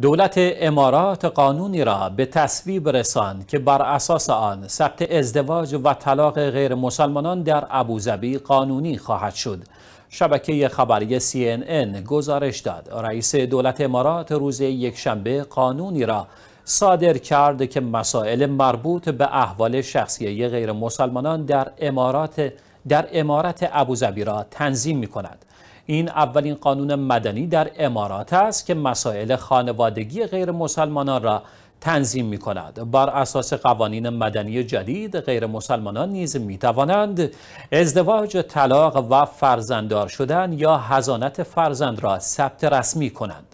دولت امارات قانونی را به تصویب رساند که بر اساس آن ثبت ازدواج و طلاق غیر مسلمانان در ابوظبی قانونی خواهد شد. شبکه خبری CNN گزارش داد رئیس دولت امارات روز یکشنبه قانونی را صادر کرد که مسائل مربوط به احوال شخصی غیر مسلمانان در امارات در امارت ابوظبی را تنظیم می کند. این اولین قانون مدنی در امارات است که مسائل خانوادگی غیر مسلمانان را تنظیم می کند. بر اساس قوانین مدنی جدید غیر مسلمانان نیز می توانند ازدواج طلاق و فرزنددار شدن یا هزانت فرزند را ثبت رسمی کنند.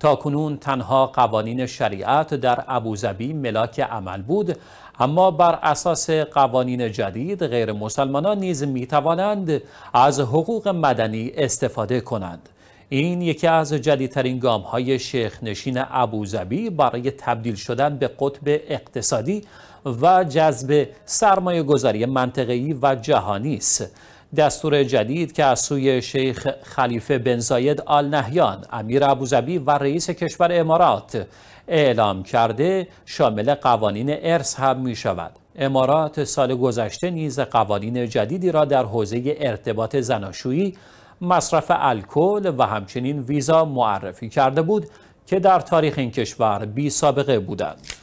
تا کنون تنها قوانین شریعت در ابوظبی ملاک عمل بود اما بر اساس قوانین جدید غیر مسلمانان نیز می توانند از حقوق مدنی استفاده کنند این یکی از جدیدترین گام های شیخ نشین ابوظبی برای تبدیل شدن به قطب اقتصادی و جذب سرمایه گذاری منطقی و جهانی است دستور جدید که از سوی شیخ خلیفه بن زاید آل نهیان امیر ابوظبی و رئیس کشور امارات اعلام کرده شامل قوانین ارث هم می شود امارات سال گذشته نیز قوانین جدیدی را در حوزه ارتباط زناشویی مصرف الکل و همچنین ویزا معرفی کرده بود که در تاریخ این کشور بی سابقه بودند